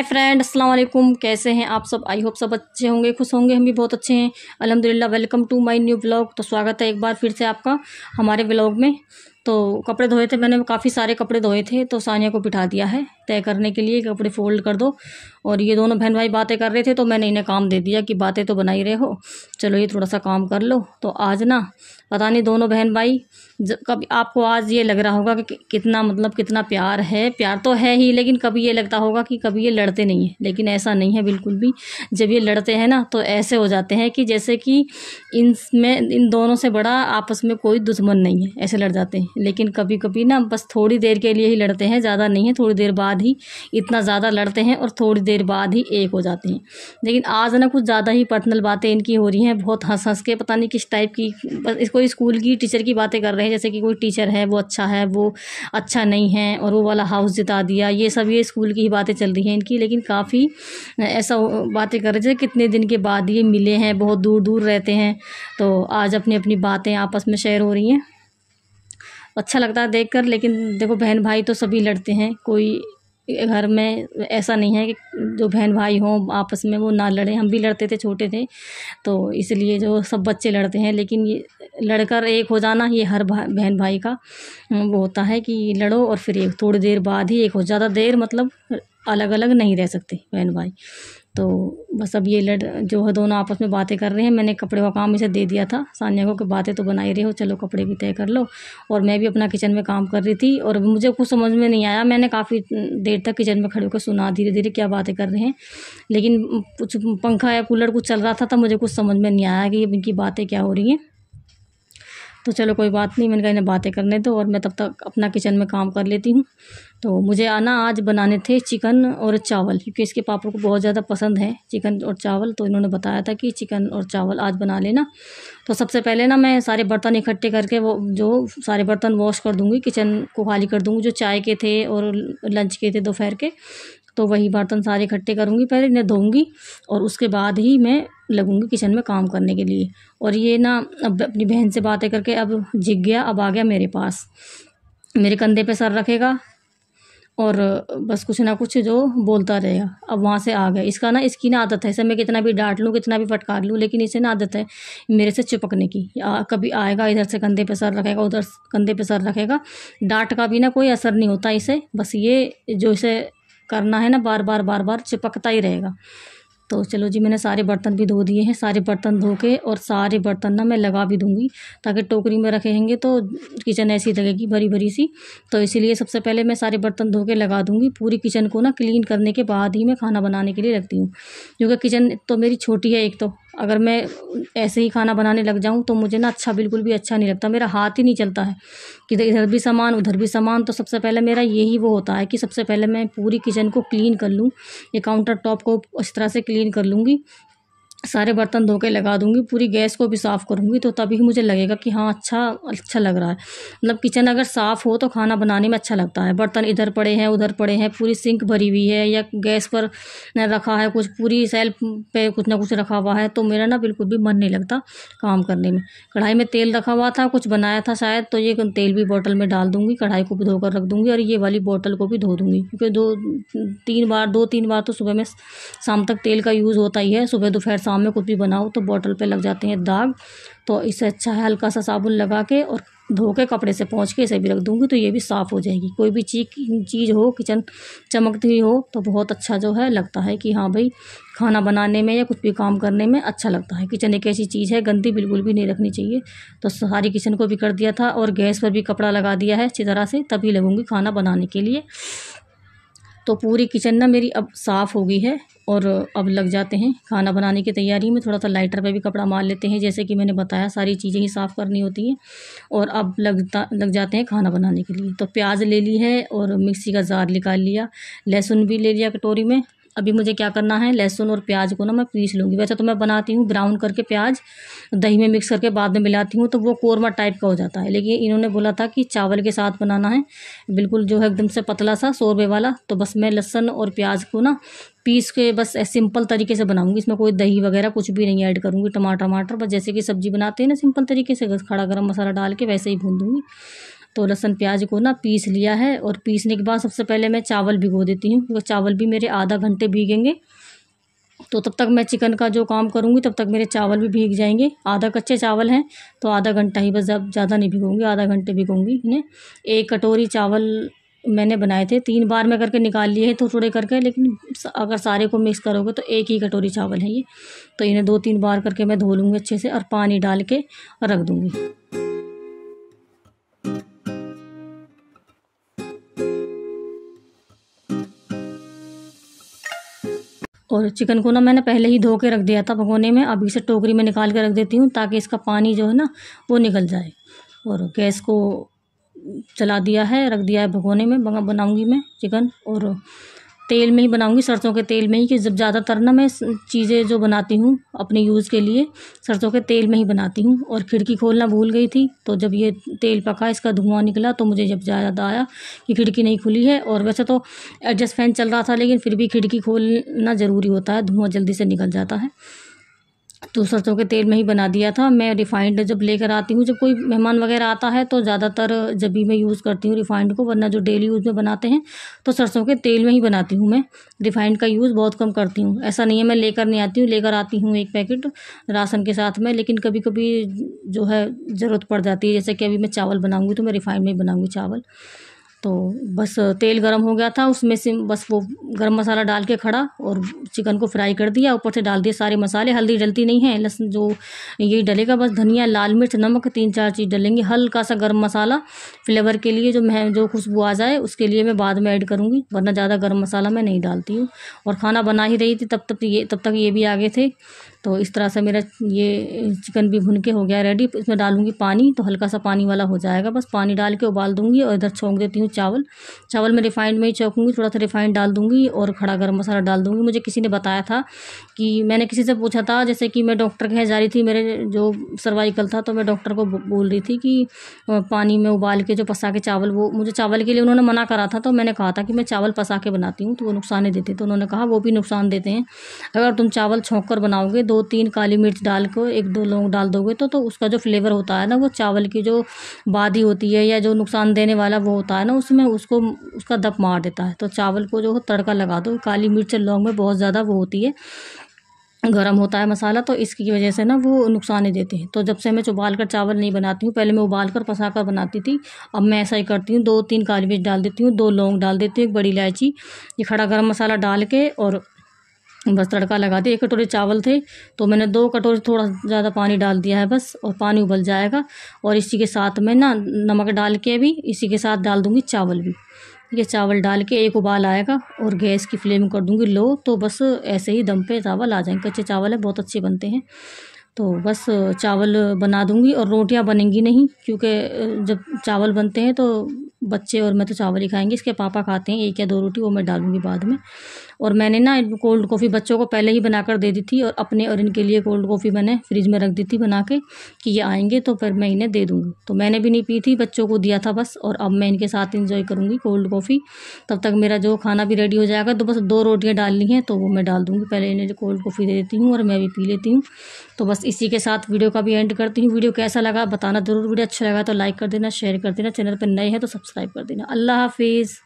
hi friend अस्सलाम वालेकुम कैसे हैं आप सब आई होप सब अच्छे होंगे खुश होंगे हम भी बहुत अच्छे हैं अल्हम्दुलिल्लाह welcome to my new blog तो स्वागत है एक बार फिर से आपका हमारे ब्लॉग में तो कपड़े धोए थे मैंने काफ़ी सारे कपड़े धोए थे तो सानिया को बिठा दिया है तय करने के लिए कपड़े फोल्ड कर दो और ये दोनों बहन भाई बातें कर रहे थे तो मैंने इन्हें काम दे दिया कि बातें तो बना ही रहे हो चलो ये थोड़ा सा काम कर लो तो आज ना पता नहीं दोनों बहन भाई कभी आपको आज ये लग रहा होगा कि कितना मतलब कितना प्यार है प्यार तो है ही लेकिन कभी ये लगता होगा कि कभी ये लड़ते नहीं हैं लेकिन ऐसा नहीं है बिल्कुल भी जब ये लड़ते हैं ना तो ऐसे हो जाते हैं कि जैसे कि में इन दोनों से बड़ा आपस में कोई दुश्मन नहीं है ऐसे लड़ जाते हैं लेकिन कभी कभी ना बस थोड़ी देर के लिए ही लड़ते हैं ज़्यादा नहीं है थोड़ी देर बाद ही इतना ज़्यादा लड़ते हैं और थोड़ी देर बाद ही एक हो जाते हैं लेकिन आज ना कुछ ज़्यादा ही पर्सनल बातें इनकी हो रही हैं बहुत हंस हंस के पता नहीं किस टाइप की बस इसको स्कूल की टीचर की बातें कर रहे हैं जैसे कि कोई टीचर है वो अच्छा है वो अच्छा नहीं है और वो वाला हाउस जिता दिया ये सब ये स्कूल की ही बातें चल रही हैं इनकी लेकिन काफ़ी ऐसा बातें कर रहे थे कितने दिन के बाद ये मिले हैं बहुत दूर दूर रहते हैं तो आज अपनी अपनी बातें आपस में शेयर हो रही हैं अच्छा लगता है देख कर लेकिन देखो बहन भाई तो सभी लड़ते हैं कोई घर में ऐसा नहीं है कि जो बहन भाई हों आपस में वो ना लड़ें हम भी लड़ते थे छोटे थे तो इसलिए जो सब बच्चे लड़ते हैं लेकिन ये लड़कर एक हो जाना ये हर भा, बहन भाई का वो होता है कि लड़ो और फिर एक थोड़ी देर बाद ही एक हो ज़्यादा देर मतलब अलग अलग नहीं रह सकते बहन भाई तो बस अब ये लड़ जो है दोनों आपस में बातें कर रहे हैं मैंने कपड़े का काम इसे दे दिया था सानिया को कि बातें तो बना ही रहे हो चलो कपड़े भी तय कर लो और मैं भी अपना किचन में काम कर रही थी और मुझे कुछ समझ में नहीं आया मैंने काफ़ी देर तक किचन में खड़े होकर सुना धीरे धीरे क्या बातें कर रहे हैं लेकिन कुछ पंखा या कूलर कुछ चल रहा था तो मुझे कुछ समझ में नहीं आया कि इनकी बातें क्या हो रही हैं तो चलो कोई बात नहीं मैंने कहा इन्हें बातें करने दो और मैं तब तक अपना किचन में काम कर लेती हूँ तो मुझे आना आज बनाने थे चिकन और चावल क्योंकि इसके पापा को बहुत ज़्यादा पसंद है चिकन और चावल तो इन्होंने बताया था कि चिकन और चावल आज बना लेना तो सबसे पहले ना मैं सारे बर्तन इकट्ठे करके वो जो सारे बर्तन वॉश कर दूँगी किचन को खाली कर दूँगी जो चाय के थे और लंच के थे दोपहर के तो वही बर्तन सारे इकट्ठे करूँगी पहले इन्हें धोऊँगी और उसके बाद ही मैं लगूँगी किचन में काम करने के लिए और ये ना अब अपनी बहन से बातें करके अब जिग गया अब आ गया मेरे पास मेरे कंधे पे सर रखेगा और बस कुछ ना कुछ जो बोलता रहेगा अब वहाँ से आ गया इसका ना इसकी ना आदत है इसे मैं कितना भी डांट लूँ कितना भी फटकार लूँ लेकिन इसे ना आदत है मेरे से चिपकने की आ, कभी आएगा इधर से कंधे पे सर रखेगा उधर कंधे पे सर रखेगा डांट का भी ना कोई असर नहीं होता इसे बस ये जो इसे करना है ना बार बार बार बार चिपकता ही रहेगा तो चलो जी मैंने सारे बर्तन भी धो दिए हैं सारे बर्तन धो के और सारे बर्तन ना मैं लगा भी दूंगी ताकि टोकरी में रखेंगे तो किचन ऐसी लगेगी भरी भरी सी तो इसीलिए सबसे पहले मैं सारे बर्तन धो के लगा दूँगी पूरी किचन को ना क्लीन करने के बाद ही मैं खाना बनाने के लिए रखती हूँ क्योंकि किचन तो मेरी छोटी है एक तो अगर मैं ऐसे ही खाना बनाने लग जाऊँ तो मुझे ना अच्छा बिल्कुल भी अच्छा नहीं लगता मेरा हाथ ही नहीं चलता है कि इधर भी सामान उधर भी सामान तो सबसे पहले मेरा यही वो होता है कि सबसे पहले मैं पूरी किचन को क्लीन कर लूँ या काउंटर टॉप को इस तरह से क्लीन कर लूँगी सारे बर्तन धो के लगा दूंगी पूरी गैस को भी साफ़ करूँगी तो तभी मुझे लगेगा कि हाँ अच्छा अच्छा लग रहा है मतलब किचन अगर साफ़ हो तो खाना बनाने में अच्छा लगता है बर्तन इधर पड़े हैं उधर पड़े हैं पूरी सिंक भरी हुई है या गैस पर रखा है कुछ पूरी सेल्फ पे कुछ ना कुछ रखा हुआ है तो मेरा ना बिल्कुल भी मन नहीं लगता काम करने में कढ़ाई में तेल रखा हुआ था कुछ बनाया था शायद तो ये तेल भी बॉटल में डाल दूँगी कढ़ाई को भी धोकर रख दूँगी और ये वाली बॉटल को भी धो दूँगी क्योंकि दो तीन बार दो तीन बार तो सुबह में शाम तक तेल का यूज़ होता ही है सुबह दोपहर शाम में कुछ भी बनाओ तो बॉटल पे लग जाते हैं दाग तो इसे अच्छा है हल्का सा साबुन लगा के और धो के कपड़े से पहुँच के इसे भी रख दूँगी तो ये भी साफ़ हो जाएगी कोई भी चीज चीज़ हो किचन चमकती हुई हो तो बहुत अच्छा जो है लगता है कि हाँ भाई खाना बनाने में या कुछ भी काम करने में अच्छा लगता है किचन एक ऐसी चीज़ है गंदी बिल्कुल भी नहीं रखनी चाहिए तो सारी किचन को भी कर दिया था और गैस पर भी कपड़ा लगा दिया है अच्छी तरह से तभी लगूँगी खाना बनाने के लिए तो पूरी किचन ना मेरी अब साफ़ हो गई है और अब लग जाते हैं खाना बनाने की तैयारी में थोड़ा सा लाइटर पे भी कपड़ा मार लेते हैं जैसे कि मैंने बताया सारी चीज़ें ही साफ़ करनी होती हैं और अब लगता लग जाते हैं खाना बनाने के लिए तो प्याज ले ली है और मिक्सी का जार निकाल लिया लहसुन भी ले लिया कटोरी में अभी मुझे क्या करना है लहसुन और प्याज को ना मैं पीस लूँगी वैसे तो मैं बनाती हूँ ब्राउन करके प्याज दही में मिक्स करके बाद में मिलाती हूँ तो वो कोरमा टाइप का हो जाता है लेकिन इन्होंने बोला था कि चावल के साथ बनाना है बिल्कुल जो है एकदम से पतला सा शोरबे वाला तो बस मैं लहसुन और प्याज को ना पीस के बस सिंपल तरीके से बनाऊंगी इसमें कोई दही वगैरह कुछ भी नहीं ऐड करूँगी टमाटर वमाटर बस जैसे कि सब्जी बनाते हैं ना सिंपल तरीके से खड़ा गर्म मसाला डाल के वैसे ही भून दूँगी तो लहसुन प्याज को ना पीस लिया है और पीसने के बाद सबसे पहले मैं चावल भिगो देती हूँ क्योंकि चावल भी मेरे आधा घंटे भीगेंगे तो तब तक मैं चिकन का जो काम करूँगी तब तक मेरे चावल भी भीग जाएंगे आधा कच्चे चावल हैं तो आधा घंटा ही बस अब ज़्यादा नहीं भिगोंगी आधा घंटे भिगोंगी इन्हें एक कटोरी चावल मैंने बनाए थे तीन बार मैं करके निकाल लिए हैं तो थोड़े करके लेकिन अगर सारे को मिक्स करोगे तो एक ही कटोरी चावल है ये तो इन्हें दो तीन बार करके मैं धो लूँगी अच्छे से और पानी डाल के रख दूँगी और चिकन को ना मैंने पहले ही धो के रख दिया था भगोने में अभी इसे टोकरी में निकाल के रख देती हूँ ताकि इसका पानी जो है ना वो निकल जाए और गैस को चला दिया है रख दिया है भगोने में बनाऊँगी मैं चिकन और तेल में ही बनाऊँगी सरसों के तेल में ही कि जब ज़्यादातर ना मैं चीज़ें जो बनाती हूँ अपने यूज़ के लिए सरसों के तेल में ही बनाती हूँ और खिड़की खोलना भूल गई थी तो जब ये तेल पका इसका धुआं निकला तो मुझे जब ज़्यादा आया कि खिड़की नहीं खुली है और वैसे तो एडजस्ट फैन चल रहा था लेकिन फिर भी खिड़की खोलना ज़रूरी होता है धुआँ जल्दी से निकल जाता है तो सरसों के तेल में ही बना दिया था मैं रिफ़ाइंड जब लेकर आती हूँ जब कोई मेहमान वगैरह आता है तो ज़्यादातर जब भी मैं यूज़ करती हूँ रिफ़ाइंड को वरना जो डेली यूज़ में बनाते हैं तो सरसों के तेल में ही बनाती हूँ मैं रिफ़ाइंड का यूज़ बहुत कम करती हूँ ऐसा नहीं है मैं लेकर नहीं आती हूँ लेकर आती हूँ एक पैकेट राशन के साथ में लेकिन कभी कभी जो है ज़रूरत पड़ जाती है जैसे कि अभी मैं चावल बनाऊँगी तो मैं रिफ़ाइंड में ही बनाऊँगी चावल तो बस तेल गर्म हो गया था उसमें से बस वो गर्म मसाला डाल के खड़ा और चिकन को फ्राई कर दिया ऊपर से डाल दिए सारे मसाले हल्दी डलती नहीं है लहसुन जो यही डलेगा बस धनिया लाल मिर्च नमक तीन चार चीज़ डलेंगी हल्का सा गर्म मसाला फ्लेवर के लिए जो मैं जो खुशबू आ जाए उसके लिए मैं बाद में ऐड करूँगी वरना ज़्यादा गर्म मसाला मैं नहीं डालती हूँ और खाना बना ही रही थी तब तक ये तब तक ये भी आगे थे तो इस तरह से मेरा ये चिकन भी भुन के हो गया रेडी इसमें डालूंगी पानी तो हल्का सा पानी वाला हो जाएगा बस पानी डाल के उबाल दूँगी और इधर छोंक देती हूँ चावल चावल मैं रिफाइंड में ही चौंकूँगी थोड़ा सा रिफाइंड डाल दूँगी और खड़ा गर्म मसाला डाल दूँगी मुझे किसी ने बताया था कि मैंने किसी से पूछा था जैसे कि मैं डॉक्टर के जा रही थी मेरे जो सर्वाइकल था तो मैं डॉक्टर को बोल रही थी कि पानी में उबाल के जो पसा के चावल वो मुझे चावल के लिए उन्होंने मना करा था तो मैंने कहा था कि मैं चावल पसा के बनाती हूँ तो वो नुकसान ही देते तो उन्होंने कहा वो भी नुकसान देते हैं अगर तुम चावल छोंक कर बनाओगे दो तीन काली मिर्च डाल को एक दो लौंग डाल दोगे तो तो उसका जो फ्लेवर होता है ना वो चावल की जो बादी होती है या जो नुकसान देने वाला वो होता है ना उसमें उसको उसका दप मार देता है तो चावल को जो तड़का लगा दो काली मिर्च लौंग में बहुत ज़्यादा वो होती है गर्म होता है मसाला तो इसकी वजह से ना वो नुकसान ही देते हैं तो जब से मैं उबाल कर चावल नहीं बनाती हूँ पहले मैं उबाल कर पसा कर बनाती थी अब मैं ऐसा ही करती हूँ दो तीन काली मिर्च डाल देती हूँ दो लौंग डाल देती हूँ एक बड़ी इलायची ये खड़ा गर्म मसाला डाल के और बस तड़का लगा दिया एक कटोरे चावल थे तो मैंने दो कटोरे थोड़ा ज़्यादा पानी डाल दिया है बस और पानी उबल जाएगा और इसी के साथ मैं ना नमक डाल के भी इसी के साथ डाल दूँगी चावल भी ठीक है चावल डाल के एक उबाल आएगा और गैस की फ्लेम कर दूँगी लो तो बस ऐसे ही दम पे चावल आ जाएंगे कच्चे चावल है बहुत अच्छे बनते हैं तो बस चावल बना दूँगी और रोटियाँ बनेंगी नहीं क्योंकि जब चावल बनते हैं तो बच्चे और मैं तो चावल ही खाएंगे इसके पापा खाते हैं एक या दो रोटी वो मैं डालूँगी बाद में और मैंने ना कोल्ड कॉफ़ी बच्चों को पहले ही बनाकर दे दी थी और अपने और इनके लिए कोल्ड कॉफ़ी मैंने फ्रिज में रख दी थी बना के कि ये आएंगे तो फिर मैं इन्हें दे दूँगी तो मैंने भी नहीं पी थी बच्चों को दिया था बस और अब मैं इनके साथ इंजॉय करूँगी कोल्ड कॉफ़ी तब तक मेरा जो खाना भी रेडी हो जाएगा तो बस दो रोटियाँ डालनी हैं तो वो मैं डाल दूँगी पहले इन्हें कोल्ड कॉफ़ी दे देती हूँ और मैं भी पी लेती हूँ तो बस इसी के साथ वीडियो का भी एंड करती हूँ वीडियो कैसा लगा बताना ज़रूर वीडियो अच्छा लगा तो लाइक कर देना शेयर कर देना चैनल पर नए हैं तो सब्सक्राइब कर देना अल्लाह हाफिज़